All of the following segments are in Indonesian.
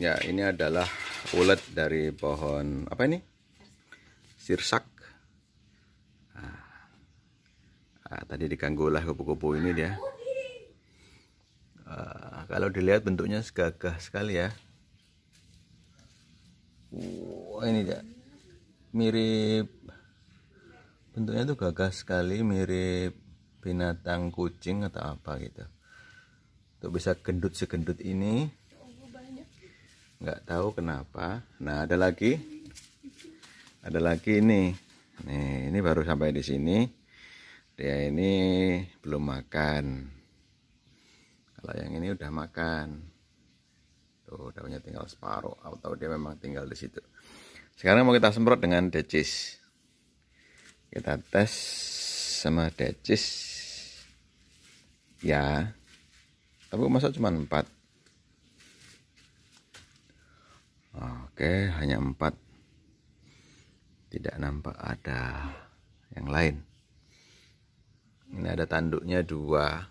Ya, ini adalah ulat dari pohon apa ini? Sirsak. Nah, tadi diganggu lah kupu-kupu ini dia. Ah, kalau dilihat bentuknya segagah sekali ya. wow, ini dia. Mirip bentuknya tuh gagah sekali, mirip binatang kucing atau apa gitu. Untuk bisa gendut segendut ini nggak tahu kenapa nah ada lagi ada lagi ini nih ini baru sampai di sini dia ini belum makan kalau yang ini udah makan tuh daunnya tinggal separuh atau dia memang tinggal di situ sekarang mau kita semprot dengan decis kita tes sama decis ya tapi masa cuma empat. Oke hanya empat tidak nampak ada yang lain ini ada tanduknya dua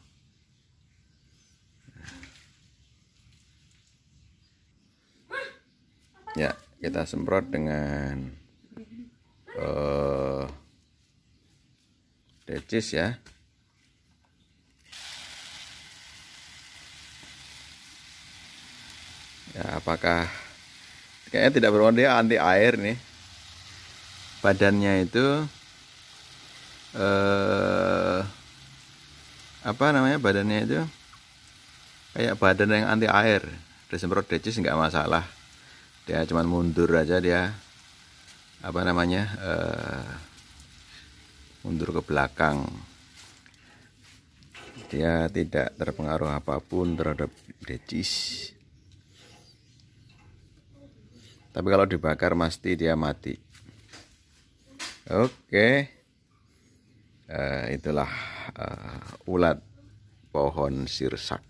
ya kita semprot dengan uh, decis ya ya apakah kayaknya tidak berwarna dia anti air nih badannya itu eh apa namanya badannya itu kayak badan yang anti air disemprot decis nggak masalah dia cuman mundur aja dia apa namanya eh, mundur ke belakang dia tidak terpengaruh apapun terhadap decis tapi kalau dibakar pasti dia mati oke uh, itulah uh, ulat pohon sirsak